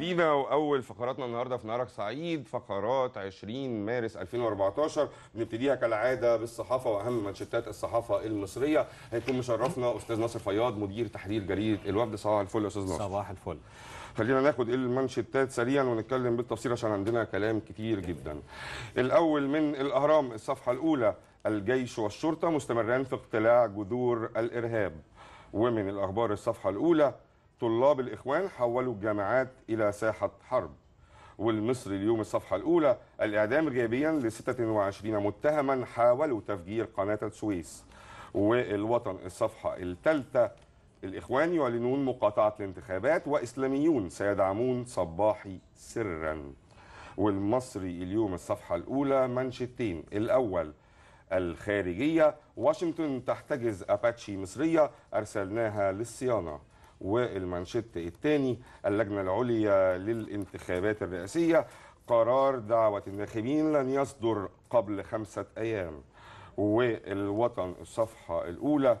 القديمه واول فقراتنا النهارده في نهارك سعيد فقرات 20 مارس 2014 بنبتديها كالعاده بالصحافه واهم منشتات الصحافه المصريه هيكون مشرفنا استاذ ناصر فياض مدير تحرير جريده الوفد صباح الفل يا استاذ ناصر صباح الفل خلينا ناخد المانشيتات سريعا ونتكلم بالتفصيل عشان عندنا كلام كتير جدا الاول من الاهرام الصفحه الاولى الجيش والشرطه مستمران في اقتلاع جذور الارهاب ومن الاخبار الصفحه الاولى طلاب الإخوان حولوا الجامعات إلى ساحة حرب والمصري اليوم الصفحة الأولى الإعدام غيابيا ل 26 متهما حاولوا تفجير قناة السويس والوطن الصفحة الثالثة الإخوان يعلنون مقاطعة الانتخابات وإسلاميون سيدعمون صباحي سرا والمصري اليوم الصفحة الأولى منشدتين الأول الخارجية واشنطن تحتجز أباتشي مصرية أرسلناها للصيانة والمانشيت الثاني اللجنه العليا للانتخابات الرئاسيه قرار دعوه الناخبين لن يصدر قبل خمسه ايام والوطن الصفحه الاولى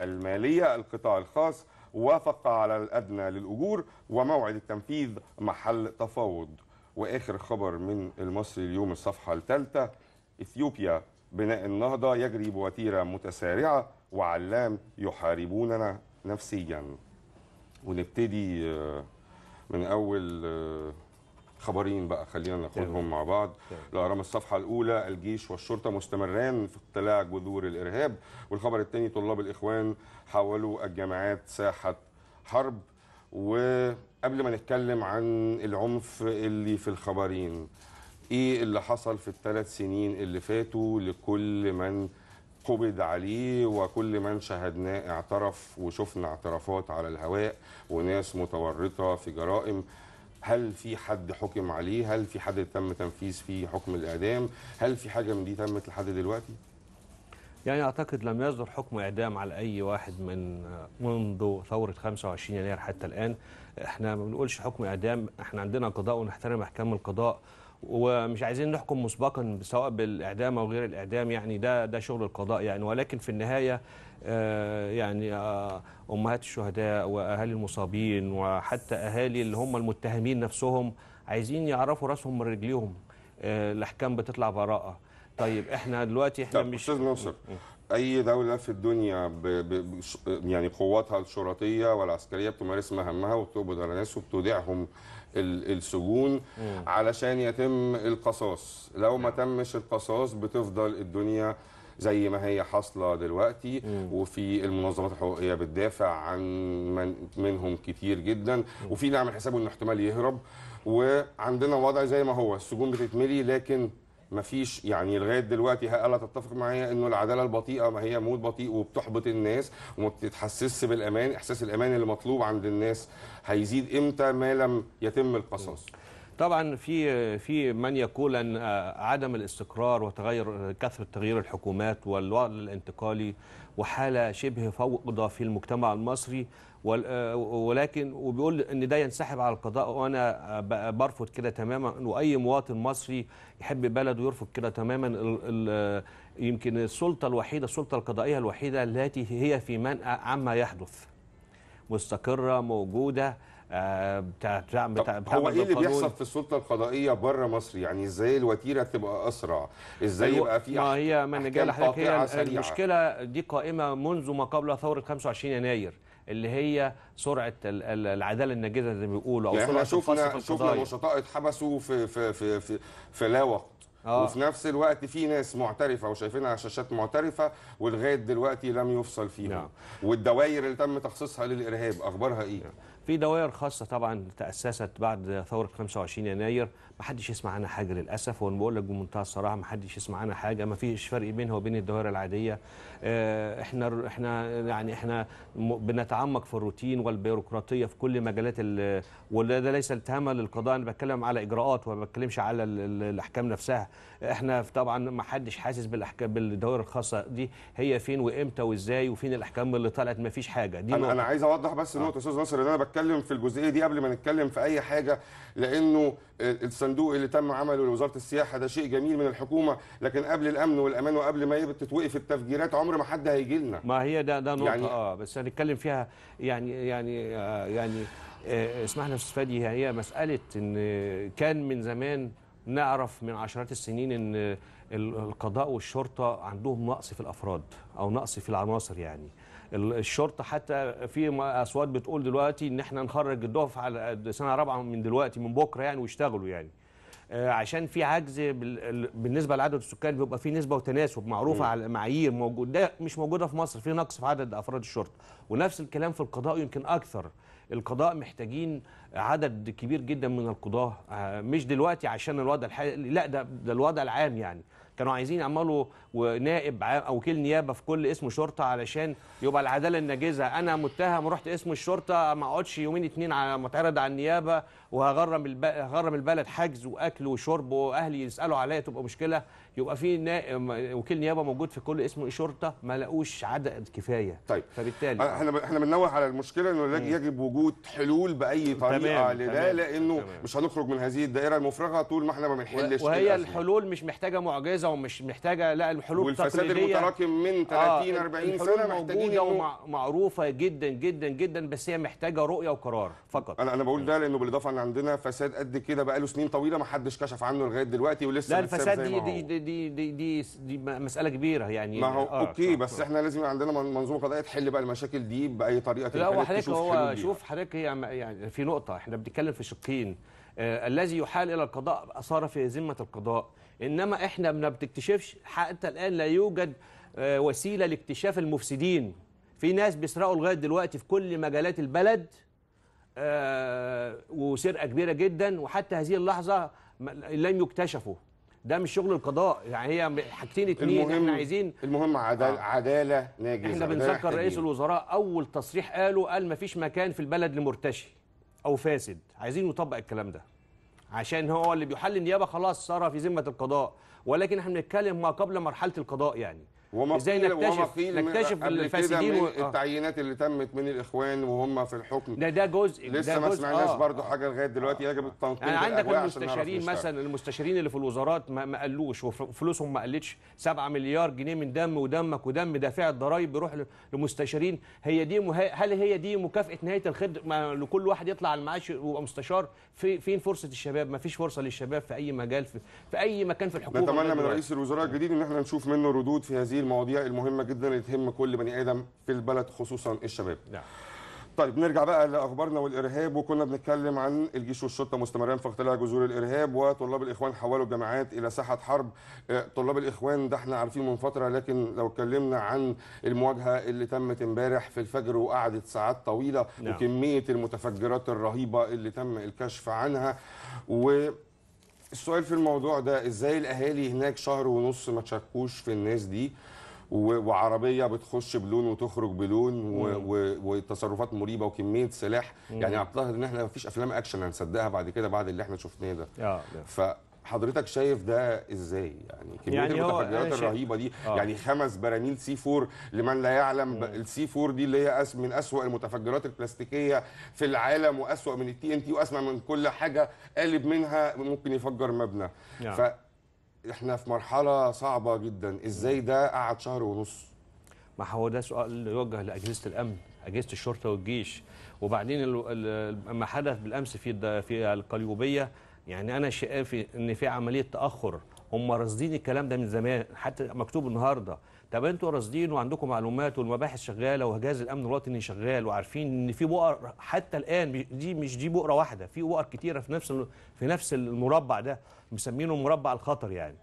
الماليه القطاع الخاص وافق على الادنى للاجور وموعد التنفيذ محل تفاوض واخر خبر من المصري اليوم الصفحه الثالثه اثيوبيا بناء النهضه يجري بوتيره متسارعه وعلام يحاربوننا نفسيا ونبتدي آه، من اول آه، خبرين بقى خلينا ناخدهم مع بعض الاهرام الصفحه الاولى الجيش والشرطه مستمران في اقتلاع جذور الارهاب والخبر الثاني طلاب الاخوان حولوا الجامعات ساحه حرب وقبل ما نتكلم عن العنف اللي في الخبرين ايه اللي حصل في الثلاث سنين اللي فاتوا لكل من قبض عليه وكل من شاهدناه اعترف وشفنا اعترافات على الهواء وناس متورطه في جرائم هل في حد حكم عليه هل في حد تم تنفيذ فيه حكم الاعدام هل في حاجه من دي تمت لحد دلوقتي يعني اعتقد لم يصدر حكم اعدام على اي واحد من منذ ثوره 25 يناير حتى الان احنا ما بنقولش حكم اعدام احنا عندنا قضاء ونحترم احكام القضاء ومش عايزين نحكم مسبقا سواء بالاعدام او غير الاعدام يعني ده ده شغل القضاء يعني ولكن في النهايه آه، يعني آه، امهات الشهداء واهالي المصابين وحتى اهالي اللي هم المتهمين نفسهم عايزين يعرفوا راسهم من رجليهم آه، الاحكام بتطلع براءه طيب احنا دلوقتي احنا طيب مش استاذ ناصر اي دوله في الدنيا ب... ب... يعني قواتها الشرطيه والعسكريه بتمارس مهامها وبتقبض على ناس وبتودعهم السجون علشان يتم القصاص لو ما تمش القصاص بتفضل الدنيا زي ما هي حاصله دلوقتي مم. وفي المنظمات الحقوقيه بتدافع عن من منهم كتير جدا مم. وفي نعمل حسابه انه احتمال يهرب وعندنا وضع زي ما هو السجون بتتملي لكن مفيش يعني لغايه دلوقتي الا تتفق معايا انه العداله البطيئه ما هي موت بطيء وبتحبط الناس وما بتتحسسش بالامان احساس الامان اللي مطلوب عند الناس هيزيد امتى ما لم يتم القصاص طبعا في في من يقول ان آه، عدم الاستقرار وتغير كثره تغيير الحكومات والوضع الانتقالي وحاله شبه فوضى في المجتمع المصري آه، ولكن وبيقول ان ده ينسحب على القضاء وانا آه، برفض كده تماما واي مواطن مصري يحب بلده يرفض كده تماما يمكن السلطه الوحيده السلطه القضائيه الوحيده التي هي في منأى عما يحدث مستقره موجوده آه، بتاع بتاع هو ايه اللي بيحصل في السلطه القضائيه بره مصر يعني ازاي الوتيره تبقى اسرع ازاي أيوة، يبقى في ما هي ما نجال لحضرتك هي المشكله دي قائمه منذ ما قبل ثوره 25 يناير اللي هي سرعه العداله الناجزه زي ما بيقولوا او يعني شفنا شفنا نشطاء اتحبسوا في في في في, في لا وقت آه. وفي نفس الوقت في ناس معترفه وشايفينها على شاشات معترفه ولغايه دلوقتي لم يفصل فيها نعم. والدوائر اللي تم تخصيصها للارهاب اخبارها ايه؟ نعم. في دوائر خاصة طبعا تأسست بعد ثورة 25 يناير ما حدش يسمع عنها حاجه للاسف ونقول بقول لك بمنتهى الصراحه ما حدش يسمع عنها حاجه ما فيش فرق بينها وبين الدوائر العاديه آه، احنا احنا يعني احنا بنتعمق في الروتين والبيروقراطيه في كل مجالات وده ليس التهامه للقضاء انا بتكلم على اجراءات وما بتكلمش على الاحكام نفسها احنا طبعا ما حدش حاسس بالاحكام بالدوائر الخاصه دي هي فين وامتى وازاي وفين الاحكام اللي طلعت ما فيش حاجه دي انا, أنا عايز اوضح بس آه. نقطه استاذ ناصر ان انا بتكلم في الجزئيه دي قبل ما نتكلم في اي حاجه لانه الصندوق اللي تم عمله لوزاره السياحه ده شيء جميل من الحكومه لكن قبل الامن والامان وقبل ما تتوقف التفجيرات عمر ما حد هيجي لنا ما هي ده ده نقطه يعني اه بس هنتكلم فيها يعني يعني آه يعني آه اسمح لي يا استاذ فادي هي مساله ان كان من زمان نعرف من عشرات السنين ان القضاء والشرطه عندهم نقص في الافراد او نقص في العناصر يعني الشرطه حتى في اصوات بتقول دلوقتي ان احنا نخرج الدفع على سنه رابعه من دلوقتي من بكره يعني ويشتغلوا يعني آه، عشان في عجز بالنسبه لعدد السكان بيبقى في نسبه وتناسب معروفه م. على المعايير موجود ده مش موجوده في مصر في نقص في عدد افراد الشرطه ونفس الكلام في القضاء يمكن اكثر القضاء محتاجين عدد كبير جدا من القضاه آه، مش دلوقتي عشان الوضع الحالي لا ده ده الوضع العام يعني كانوا عايزين يعملوا عام او وكيل نيابه في كل اسم شرطه علشان يبقى العداله الناجزه انا متهم ورحت اسم الشرطه ما اقعدش يومين اتنين على متعرض على النيابه وهغرم الب... هغرم البلد حجز واكل وشرب واهلي يسالوا عليا تبقى مشكله يبقى في نائب وكيل نيابه موجود في كل اسم شرطه ما لاقوش عدد كفايه طيب فبالتالي آه، احنا احنا بننوه على المشكله انه يجب وجود حلول باي طريقه تمام لده آه، تمام لانه تمام مش هنخرج من هذه الدائره المفرغه طول ما احنا ما بنحلش وهي الحلول مش محتاجه معجزه ومش محتاجه لا الحلول والفساد المتراكم من 30 آه 40 سنه محتاجين ومعروفه جدا جدا جدا بس هي محتاجه رؤيه وقرار فقط انا انا بقول ده لانه بالاضافه ان عندنا فساد قد كده بقى له سنين طويله ما حدش كشف عنه لغايه دلوقتي ولسه لا الفساد دي دي, دي دي, دي دي دي مساله كبيره يعني ما هو آه اوكي آه بس آه احنا لازم عندنا منظومه قضائيه تحل بقى المشاكل دي باي طريقه لا هو حضرتك هو شوف حضرتك يعني في نقطه السلطة احنا بنتكلم في شقين آه الذي يحال إلى القضاء اثار في ذمة القضاء إنما احنا ما بتكتشفش حتى الآن لا يوجد آه وسيلة لاكتشاف المفسدين في ناس بيسرقوا لغاية دلوقتي في كل مجالات البلد آه وسرقة كبيرة جدا وحتى هذه اللحظة لم يكتشفوا ده مش شغل القضاء يعني هي حاجتين اتنين احنا عايزين المهم عدالة, آه. عدالة ناجزة احنا بنذكر رئيس الوزراء اول تصريح قاله قال مفيش مكان في البلد لمرتشي او فاسد عايزين نطبق الكلام ده عشان هو اللي بيحل النيابه خلاص صار في ذمه القضاء ولكن احنا بنتكلم ما قبل مرحله القضاء يعني ازاي نكتشف وما نكتشف الفاسدين و... آه. التعيينات اللي تمت من الاخوان وهم في الحكم ده ده جزء لسه ده ما جزء. سمعناش آه. برضه حاجه لغايه دلوقتي آه. يجب التنقيب يعني عندك المستشارين مثلا المستشارين اللي في الوزارات ما, ما قالوش وفلوسهم ما قلتش 7 مليار جنيه من دم ودمك ودم دافع الضرايب بيروح لمستشارين هي دي مه... هل هي دي مكافاه نهايه الخدمه لكل واحد يطلع على المعاش ويبقى مستشار في... فين فرصه الشباب ما فيش فرصه للشباب في اي مجال في, في اي مكان في الحكومه نتمنى من رئيس الوزراء الجديد ان احنا نشوف منه ردود في هذه هذه المواضيع المهمه جدا اللي تهم كل بني ادم في البلد خصوصا الشباب نعم طيب نرجع بقى لاخبارنا والارهاب وكنا بنتكلم عن الجيش والشرطه مستمرين في اقتلاع جذور الارهاب وطلاب الاخوان حولوا الجامعات الى ساحه حرب آه، طلاب الاخوان ده احنا عارفين من فتره لكن لو اتكلمنا عن المواجهه اللي تمت امبارح في الفجر وقعدت ساعات طويله نعم. وكميه المتفجرات الرهيبه اللي تم الكشف عنها و السؤال في الموضوع ده ازاي الاهالي هناك شهر ونص ما تشكوش في الناس دي وعربيه بتخش بلون وتخرج بلون وتصرفات مريبه وكميه سلاح يعني اعتقد ان احنا ما فيش افلام اكشن هنصدقها بعد كده بعد اللي احنا شفناه ده آه. ف حضرتك شايف ده ازاي يعني كميه يعني المتفجرات الرهيبه دي آه. يعني خمس براميل سي 4 لمن لا يعلم السي 4 دي اللي هي من اسوا المتفجرات البلاستيكيه في العالم واسوا من التي ان تي واسمع من كل حاجه قالب منها ممكن يفجر مبنى يعني. ف احنا في مرحله صعبه جدا ازاي ده قعد شهر ونص ما هو ده سؤال يوجه لاجهزه الامن اجهزه الشرطه والجيش وبعدين ما حدث بالامس في في القليوبيه يعني انا شايف ان في عمليه تاخر هم راصدين الكلام ده من زمان حتى مكتوب النهارده طب انتوا راصدين وعندكم معلومات والمباحث شغاله وجهاز الامن الوطني شغال وعارفين ان في بؤر حتى الان دي مش دي بؤره واحده في بؤر كتيره في نفس في نفس المربع ده مسمينه مربع الخطر يعني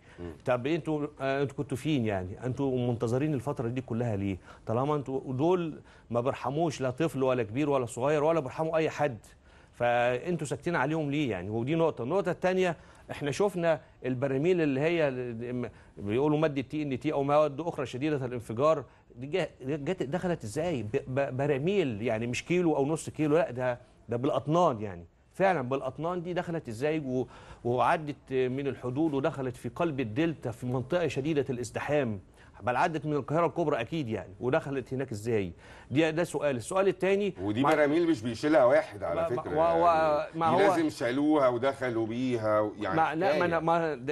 طب انتوا آه، انتوا كنتوا فين يعني انتوا منتظرين الفتره دي كلها ليه طالما انتوا دول ما بيرحموش لا طفل ولا كبير ولا صغير ولا بيرحموا اي حد فانتوا ساكتين عليهم ليه يعني ودي نقطه النقطه الثانيه احنا شفنا البراميل اللي هي بيقولوا ماده تي ان تي او مواد اخرى شديده الانفجار جت دخلت ازاي براميل يعني مش كيلو او نص كيلو لا ده ده بالاطنان يعني فعلا بالاطنان دي دخلت ازاي وعدت من الحدود ودخلت في قلب الدلتا في منطقه شديده الازدحام بل عدت من القاهره الكبرى اكيد يعني ودخلت هناك ازاي دي ده سؤال السؤال الثاني ودي براميل مش بيشيلها واحد على فكره ما, يعني ما هو لازم شالوها ودخلوا بيها يعني ما لا ما انا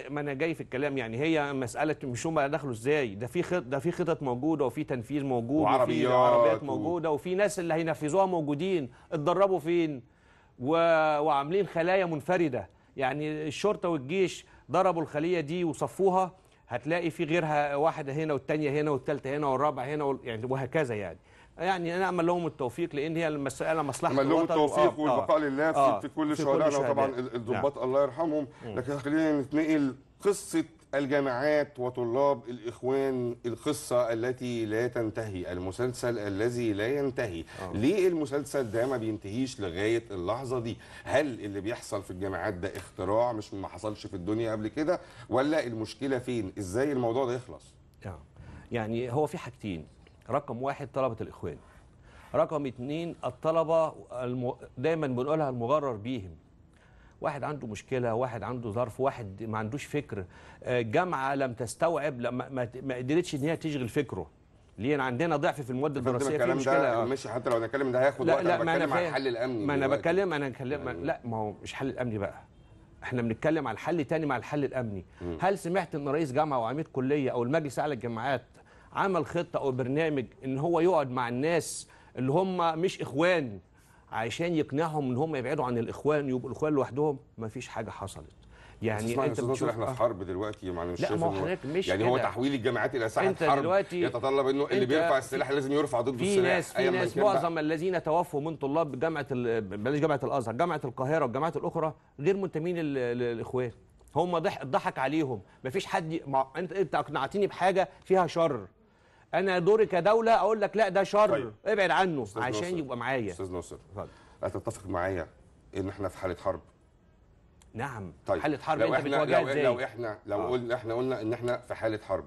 ما انا جاي في الكلام يعني هي مساله مش هم دخلوا ازاي ده في خط ده في خطط موجوده وفي تنفيذ موجود وفي عربيات موجوده و... وفي ناس اللي هينفذوها موجودين اتدربوا فين و... وعاملين خلايا منفرده يعني الشرطه والجيش ضربوا الخليه دي وصفوها هتلاقي في غيرها واحده هنا والثانيه هنا والثالثه هنا والرابعه هنا وال... يعني وهكذا يعني يعني انا امل لهم التوفيق لان هي المساله مصلحه الوطن لهم التوفيق آه, آه. والبقاء آه لله في, آه في كل شهدائنا وطبعا الضباط نعم. الله يرحمهم لكن خلينا نتنقل قصه الجامعات وطلاب الإخوان القصة التي لا تنتهي المسلسل الذي لا ينتهي أوه. ليه المسلسل ده ما بينتهيش لغاية اللحظة دي هل اللي بيحصل في الجامعات ده اختراع مش ما حصلش في الدنيا قبل كده ولا المشكلة فين ازاي الموضوع ده يخلص آه. يعني هو في حاجتين رقم واحد طلبة الإخوان رقم اتنين الطلبة الم... دايما بنقولها المغرر بيهم واحد عنده مشكله واحد عنده ظرف واحد ما عندوش فكر آه، جامعه لم تستوعب لما ما قدرتش ان هي تشغل فكره ليه عندنا ضعف في المواد الدراسيه في مشكله آه. مش حتى لو هنتكلم ده هياخد وقت لا انا بتكلم عن الحل الامني ما انا بتكلم انا بتكلم يعني لا ما هو مش حل الامني بقى احنا بنتكلم على الحل تاني مع الحل الامني م. هل سمعت ان رئيس جامعه وعميد كليه او المجلس الاعلى للجامعات عمل خطه او برنامج ان هو يقعد مع الناس اللي هم مش اخوان عشان يقنعهم ان هم يبعدوا عن الاخوان يبقوا الاخوان لوحدهم مفيش حاجه حصلت يعني انت بتشوف احنا في آه. حرب دلوقتي مع يعني مش, لا ما هو حضرتك مش يعني هو تحويل الجامعات الى ساحه حرب دلوقتي يتطلب انه اللي بيرفع السلاح لازم يرفع ضده السلاح في ناس في ناس معظم الذين توفوا من طلاب جامعه بلاش جامعه الازهر جامعه القاهره والجامعات الاخرى غير منتمين للاخوان هم ضحك عليهم مفيش حد انت انت اقنعتني بحاجه فيها شر انا دوري كدوله اقول لك لا ده شر طيب. ابعد عنه استاذ عشان نصر. يبقى معايا استاذ ناصر هتتفق معايا ان احنا في حاله حرب نعم طيب. حاله حرب لو انت احنا لو, لو احنا لو آه. قلنا احنا قلنا ان احنا في حاله حرب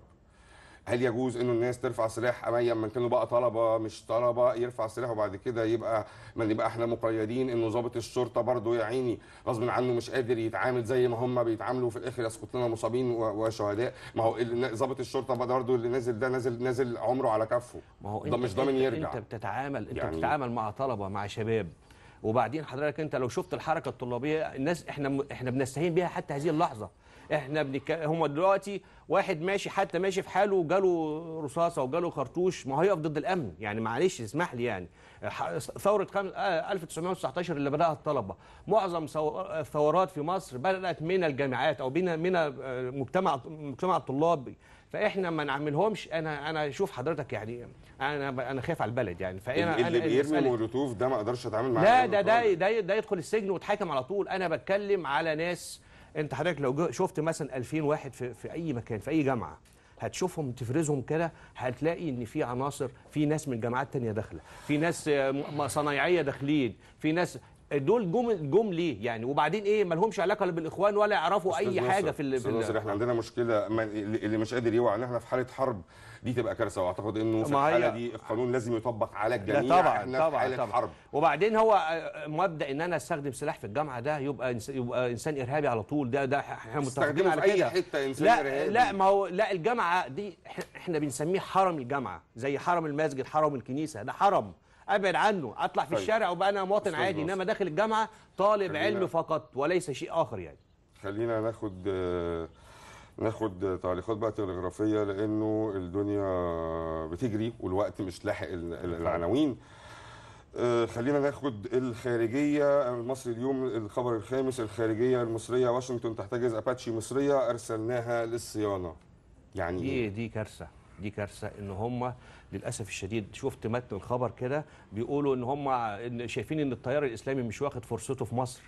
هل يجوز انه الناس ترفع سلاح اميا من كانوا بقى طلبه مش طلبه يرفع سلاح وبعد كده يبقى ما نبقى احنا مقيدين انه ضابط الشرطه برضه يا عيني غصب عنه مش قادر يتعامل زي ما هم بيتعاملوا في الاخر يسقط لنا مصابين وشهداء ما هو ضابط الشرطه برضه اللي نازل ده نازل نازل عمره على كفه ما هو انت مش ضامن يرجع انت بتتعامل انت يعني بتتعامل مع طلبه مع شباب وبعدين حضرتك انت لو شفت الحركه الطلابيه الناس احنا احنا بنستهين بيها حتى هذه اللحظه احنا بنك... هم دلوقتي واحد ماشي حتى ماشي في حاله وجاله رصاصه وجاله خرطوش ما هيقف ضد الامن يعني معلش اسمح لي يعني ثوره خم... 1919 آه، اللي بداها الطلبه معظم الثورات في مصر بدات من الجامعات او من من آه، مجتمع مجتمع الطلاب فاحنا ما نعملهمش انا انا شوف حضرتك يعني انا انا خايف على البلد يعني فانا اللي بيرمي مولوتوف ده ما اقدرش اتعامل معاه لا ده ده, ده ده يدخل السجن ويتحاكم على طول انا بتكلم على ناس انت حضرتك لو شفت مثلا 2000 واحد في, في اي مكان في اي جامعه هتشوفهم تفرزهم كده هتلاقي ان في عناصر في ناس من جامعات تانية داخله في ناس آه، صنايعيه داخلين في ناس دول جم جم ليه يعني وبعدين ايه ما لهمش علاقه بالاخوان ولا يعرفوا اي نصر. حاجه في ال... في مصر احنا عندنا مشكله اللي مش قادر يوعى ان احنا في حاله حرب دي تبقى كارثه واعتقد انه في الحاله دي القانون لازم يطبق على الجميع طبعا احنا طبعا في حاله طبعا. حرب وبعدين هو آه، مبدا ان انا استخدم سلاح في الجامعه ده يبقى إنس... يبقى انسان ارهابي على طول ده ده احنا متفقين على كده اي حته انسان لا إرهابي. لا ما هو لا الجامعه دي احنا بنسميه حرم الجامعه زي حرم المسجد حرم الكنيسه ده حرم ابعد عنه اطلع في طيب. الشارع وبقى انا مواطن عادي انما داخل الجامعه طالب علم فقط وليس شيء اخر يعني خلينا ناخد ناخد تعليقات بقى تلغرافيه لانه الدنيا بتجري والوقت مش لاحق العناوين آه، خلينا ناخد الخارجيه المصري اليوم الخبر الخامس الخارجيه المصريه واشنطن تحتجز اباتشي مصريه ارسلناها للصيانه يعني دي إيه؟ دي كارثه دي كارثه ان هم للاسف الشديد شفت متن الخبر كده بيقولوا ان هم شايفين ان التيار الاسلامي مش واخد فرصته في مصر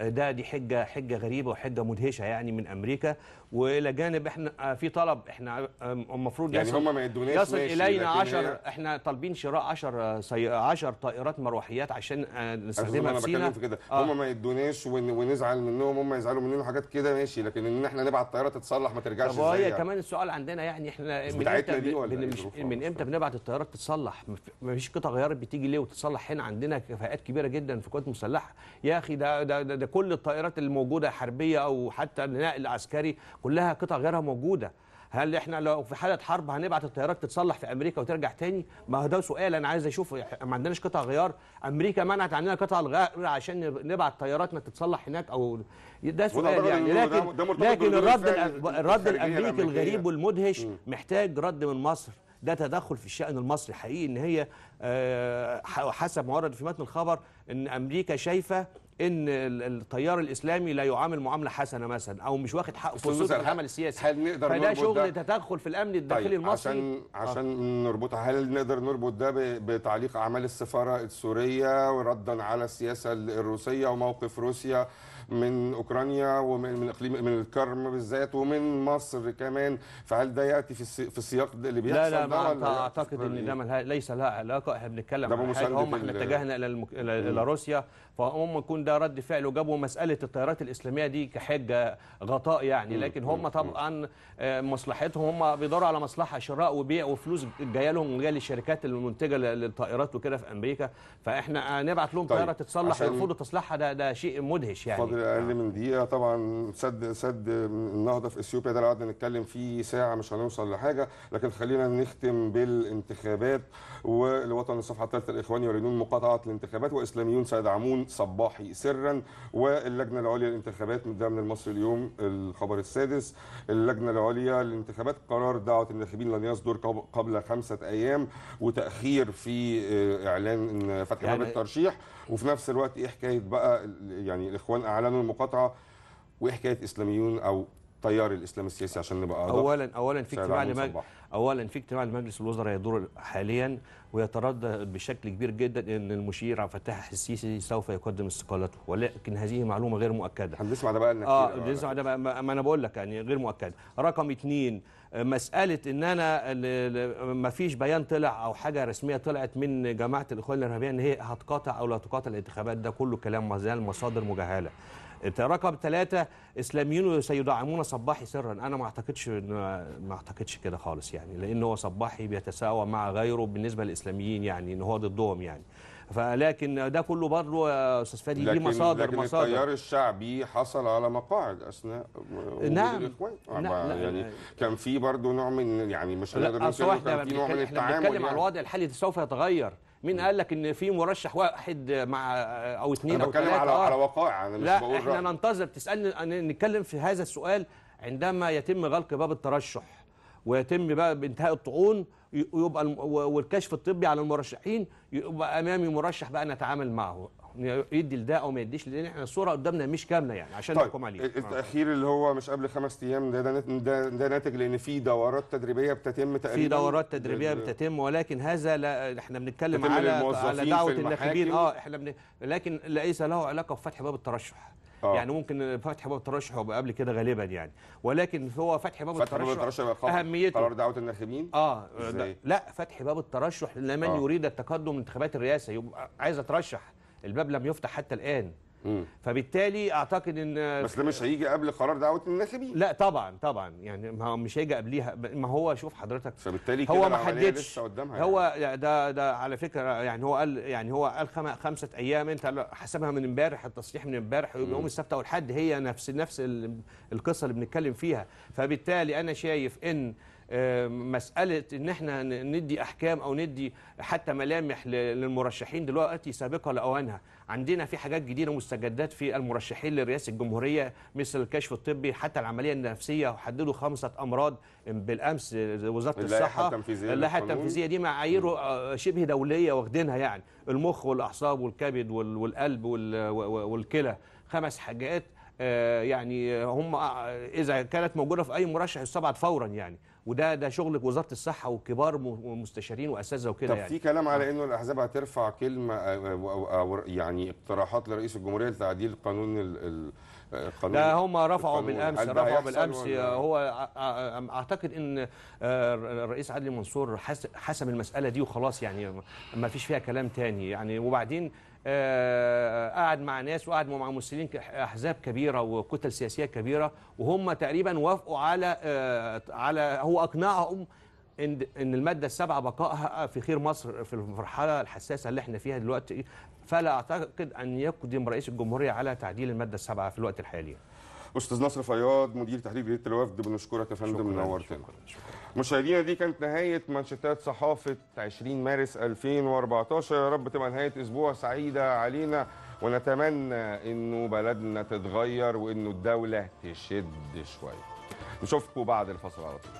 ده دي حجه حجه غريبه وحجه مدهشه يعني من امريكا والى جانب احنا آه، في طلب احنا المفروض يعني هم ما يصل الينا 10 احنا طالبين شراء 10 آه، سي... 10 طائرات مروحيات عشان آه، نستخدمها في سينا انا بتكلم في كده آه. هم ما يدوناش ون... ونزعل منهم هم يزعلوا مننا حاجات كده ماشي لكن ان احنا نبعت طياره تتصلح ما ترجعش طب هي كمان السؤال عندنا يعني احنا من امتى دي ولا من, إيه مش... من امتى بنبعت الطيارات تتصلح ما فيش قطع غيار بتيجي ليه وتتصلح هنا عندنا كفاءات كبيره جدا في قوات مسلحه يا اخي ده ده, ده, ده كل الطائرات اللي موجوده حربيه او حتى النقل العسكري كلها قطع غيرها موجوده هل احنا لو في حاله حرب هنبعت الطيارات تتصلح في امريكا وترجع تاني ما هو ده سؤال انا عايز اشوف ما عندناش قطع غيار امريكا منعت عننا قطع الغيار عشان نبعت طياراتنا تتصلح هناك او ده سؤال يعني لكن لكن الرد الرد الامريكي الغريب والمدهش محتاج رد من مصر ده تدخل في الشأن المصري حقيقي ان هي آه، حسب ما ورد في متن الخبر ان امريكا شايفه ان التيار الاسلامي لا يعامل معامله حسنه مثلا او مش واخد حقه في وسط العمل السياسي هل نقدر فده شغل تدخل في الامن طيب، الداخلي طيب المصري عشان آه. عشان آه. نربطها هل نقدر نربط ده بتعليق اعمال السفاره السوريه وردا على السياسه الروسيه وموقف روسيا من اوكرانيا ومن من اقليم من الكرم بالذات ومن مصر كمان فهل ده ياتي في في السياق اللي بيحصل لا لا ما اعتقد ان ده طيب. ليس لها علاقه احنا بنتكلم عن هم احنا اتجهنا الى, إلى روسيا فهم يكون ده رد فعل وجابوا مساله الطيارات الاسلاميه دي كحجه غطاء يعني لكن هم طبعا آه، مصلحتهم هم بيدوروا على مصلحه شراء وبيع وفلوس جايه لهم جايه للشركات المنتجه للطائرات وكده في امريكا فاحنا آه، نبعت لهم طيب. طياره تتصلح يرفضوا تصلحها ده ده شيء مدهش يعني فاضل اقل من دقيقه طبعا سد سد النهضه في اثيوبيا ده لو قعدنا نتكلم فيه ساعه مش هنوصل لحاجه لكن خلينا نختم بالانتخابات والوطن الصفحه الثالثه الاخواني يريدون مقاطعه الانتخابات واسلاميون سيدعمون صباحي سرا واللجنه العليا للانتخابات من من المصري اليوم الخبر السادس اللجنه العليا للانتخابات قرار دعوه الناخبين لن يصدر قبل خمسه ايام وتاخير في آه، اعلان فتح باب يعني الترشيح وفي نفس الوقت ايه حكايه بقى يعني الاخوان اعلنوا المقاطعه وايه حكايه اسلاميون او تيار الاسلام السياسي عشان نبقى أضح. اولا اولا في اجتماع لمج... اولا في اجتماع لمجلس الوزراء يدور حاليا ويتردد بشكل كبير جدا ان المشير عبد الفتاح السيسي سوف يقدم استقالته ولكن هذه معلومه غير مؤكده هنسمع ده بقى لنا اه بنسمع ده بقى ما انا بقول لك يعني غير مؤكده رقم اثنين مساله ان انا ما فيش بيان طلع او حاجه رسميه طلعت من جماعه الاخوان الارهابيه ان هي هتقاطع او لا تقاطع الانتخابات ده كله كلام ما زال مصادر مجهله رقم ثلاثة اسلاميون سيدعمون صباحي سرا انا ما اعتقدش ان ما اعتقدش كده خالص يعني لان هو صباحي بيتساوى مع غيره بالنسبه للاسلاميين يعني ان هو ضدهم يعني فلكن ده كله برضه يا استاذ فادي ليه مصادر لكن مصادر التيار الشعبي حصل على مقاعد اثناء نعم الاخوان آه، نعم يعني نعم كان في برضه نوع من يعني مش هنقدر نقول كان في نوع من التعامل احنا بنتكلم يعني. على الوضع الحالي سوف يتغير مين قال لك ان في مرشح واحد مع او اثنين او ثلاثه انا بتكلم على آه. على وقائع انا مش لا بقول احنا رأي. ننتظر تسالني نتكلم في هذا السؤال عندما يتم غلق باب الترشح ويتم بقى بانتهاء الطعون يبقى والكشف الطبي على المرشحين يبقى امامي مرشح بقى نتعامل معه يدي لده او ما يديش لان احنا الصوره قدامنا مش كامله يعني عشان طيب نحكم عليه آه. التاخير اللي هو مش قبل خمس ايام ده ده, ده, ده ناتج لان في دورات تدريبيه بتتم تقريبا في دورات تدريبيه بتتم ولكن هذا لا احنا بنتكلم على على دعوه الناخبين اه احنا بن... لكن ليس له علاقه بفتح باب الترشح أوه. يعني ممكن فتح باب الترشح يبقى قبل كده غالبا يعني ولكن هو فتح باب الترشح فتح باب الترشح اهميته قرار دعوه الناخبين اه لا فتح باب الترشح لمن آه. يريد التقدم لانتخابات الرئاسه يبقى عايز اترشح الباب لم يفتح حتى الان فبالتالي اعتقد ان بس ده مش هيجي قبل قرار دعوه الناخبين لا طبعا طبعا يعني ما هو مش هيجي قبليها ما هو شوف حضرتك فبالتالي هو ما حددش يعني. هو يعني. ده ده على فكره يعني هو قال يعني هو قال خمسه ايام انت حسبها من امبارح التصريح من امبارح يوم السبت او الحد هي نفس نفس القصه اللي بنتكلم فيها فبالتالي انا شايف ان آه، مساله ان احنا ندي احكام او ندي حتى ملامح للمرشحين دلوقتي سابقه لاوانها عندنا في حاجات جديده مستجدات في المرشحين لرئاسه الجمهوريه مثل الكشف الطبي حتى العمليه النفسيه وحددوا خمسه امراض بالامس وزاره الصحه اللائحه التنفيذيه دي معاييره آه، شبه دوليه واخدينها يعني المخ والاعصاب والكبد والقلب والكلى خمس حاجات آه، يعني هم اذا كانت موجوده في اي مرشح يستبعد فورا يعني وده ده شغل وزاره الصحه وكبار ومستشارين واساتذه وكده يعني طب في كلام على انه الاحزاب هترفع كلمه أو آه، آه، أو يعني اقتراحات لرئيس الجمهوريه لتعديل قانون القانون آه، ده هم رفعوا بالامس رفعوا بالامس هو اعتقد ان الرئيس عدلي منصور حسم المساله دي وخلاص يعني ما فيش فيها كلام تاني يعني وبعدين آه، قعد مع ناس وقعد مع ممثلين احزاب كبيره وكتل سياسيه كبيره وهم تقريبا وافقوا على آه، على هو اقنعهم ان ان الماده السابعه بقائها في خير مصر في المرحله الحساسه اللي احنا فيها دلوقتي فلا اعتقد ان يقدم رئيس الجمهوريه على تعديل الماده السابعه في الوقت الحالي استاذ نصر فياض مدير تحرير جريده الوفد بنشكرك يا فندم نورتنا مشاهدينا دي كانت نهاية منشتات صحافة 20 مارس 2014 يا رب تبقى نهاية أسبوع سعيدة علينا ونتمنى إنه بلدنا تتغير وإنه الدولة تشد شوية نشوفكم بعد الفصل على طول